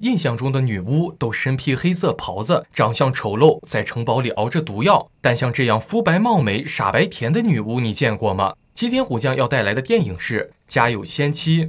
印象中的女巫都身披黑色袍子，长相丑陋，在城堡里熬着毒药。但像这样肤白貌美、傻白甜的女巫，你见过吗？今天虎将要带来的电影是《家有仙妻》。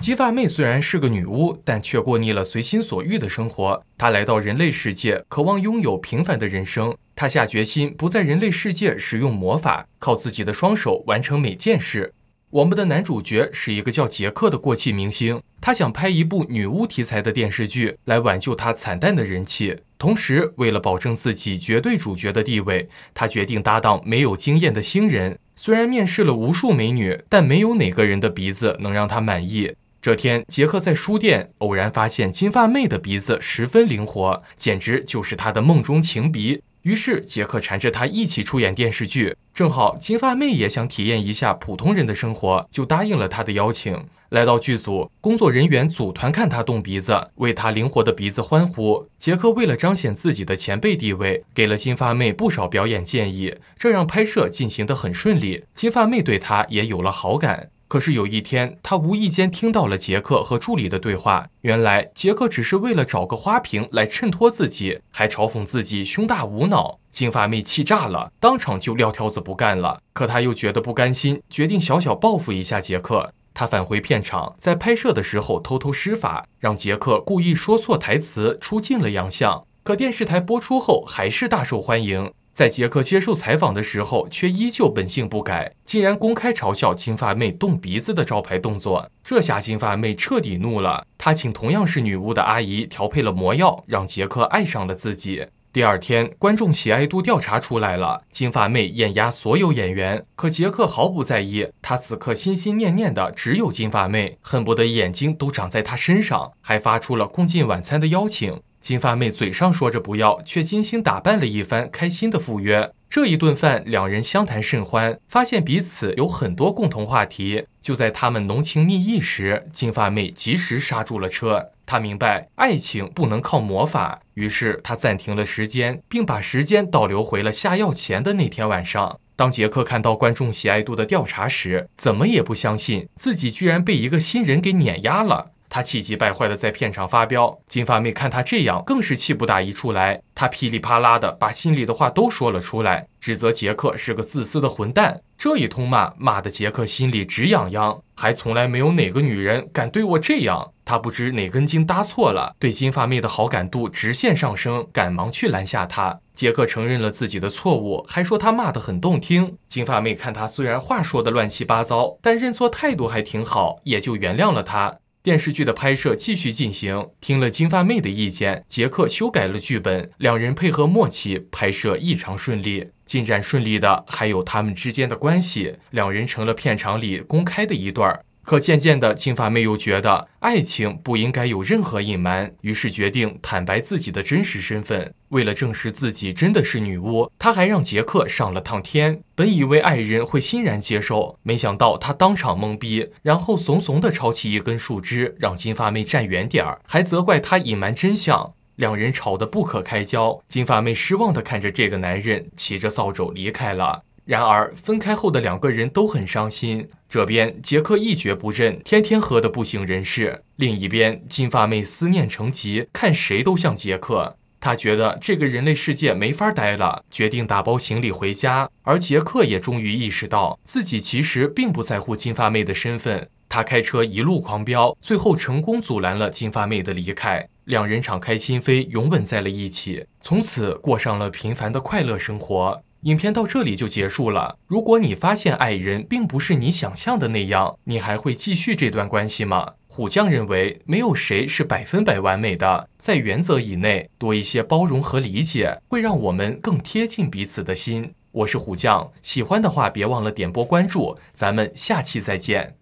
金发妹虽然是个女巫，但却过腻了随心所欲的生活。她来到人类世界，渴望拥有平凡的人生。她下决心不在人类世界使用魔法，靠自己的双手完成每件事。我们的男主角是一个叫杰克的过气明星，他想拍一部女巫题材的电视剧来挽救他惨淡的人气。同时，为了保证自己绝对主角的地位，他决定搭档没有经验的新人。虽然面试了无数美女，但没有哪个人的鼻子能让他满意。这天，杰克在书店偶然发现金发妹的鼻子十分灵活，简直就是他的梦中情鼻。于是，杰克缠着她一起出演电视剧。正好金发妹也想体验一下普通人的生活，就答应了他的邀请，来到剧组。工作人员组团看他动鼻子，为他灵活的鼻子欢呼。杰克为了彰显自己的前辈地位，给了金发妹不少表演建议，这让拍摄进行的很顺利。金发妹对他也有了好感。可是有一天，他无意间听到了杰克和助理的对话。原来，杰克只是为了找个花瓶来衬托自己，还嘲讽自己胸大无脑。金发妹气炸了，当场就撂挑子不干了。可她又觉得不甘心，决定小小报复一下杰克。她返回片场，在拍摄的时候偷偷施法，让杰克故意说错台词，出尽了洋相。可电视台播出后，还是大受欢迎。在杰克接受采访的时候，却依旧本性不改，竟然公开嘲笑金发妹动鼻子的招牌动作。这下金发妹彻底怒了，她请同样是女巫的阿姨调配了魔药，让杰克爱上了自己。第二天，观众喜爱度调查出来了，金发妹碾压所有演员，可杰克毫不在意，他此刻心心念念的只有金发妹，恨不得眼睛都长在她身上，还发出了共进晚餐的邀请。金发妹嘴上说着不要，却精心打扮了一番，开心的赴约。这一顿饭，两人相谈甚欢，发现彼此有很多共同话题。就在他们浓情蜜意时，金发妹及时刹住了车。她明白爱情不能靠魔法，于是她暂停了时间，并把时间倒流回了下药前的那天晚上。当杰克看到观众喜爱度的调查时，怎么也不相信自己居然被一个新人给碾压了。他气急败坏的在片场发飙，金发妹看他这样，更是气不打一处来。他噼里啪啦的把心里的话都说了出来，指责杰克是个自私的混蛋。这一通骂骂的杰克心里直痒痒，还从来没有哪个女人敢对我这样。他不知哪根筋搭错了，对金发妹的好感度直线上升，赶忙去拦下她。杰克承认了自己的错误，还说他骂的很动听。金发妹看他虽然话说的乱七八糟，但认错态度还挺好，也就原谅了他。电视剧的拍摄继续进行，听了金发妹的意见，杰克修改了剧本，两人配合默契，拍摄异常顺利。进展顺利的还有他们之间的关系，两人成了片场里公开的一对儿。可渐渐的，金发妹又觉得爱情不应该有任何隐瞒，于是决定坦白自己的真实身份。为了证实自己真的是女巫，她还让杰克上了趟天。本以为爱人会欣然接受，没想到他当场懵逼，然后怂怂的抄起一根树枝，让金发妹站远点儿，还责怪她隐瞒真相。两人吵得不可开交，金发妹失望地看着这个男人骑着扫帚离开了。然而，分开后的两个人都很伤心。这边，杰克一蹶不振，天天喝得不省人事；另一边，金发妹思念成疾，看谁都像杰克，她觉得这个人类世界没法待了，决定打包行李回家。而杰克也终于意识到，自己其实并不在乎金发妹的身份。他开车一路狂飙，最后成功阻拦了金发妹的离开。两人敞开心扉，拥吻在了一起，从此过上了平凡的快乐生活。影片到这里就结束了。如果你发现爱人并不是你想象的那样，你还会继续这段关系吗？虎将认为，没有谁是百分百完美的，在原则以内，多一些包容和理解，会让我们更贴近彼此的心。我是虎将，喜欢的话别忘了点波关注，咱们下期再见。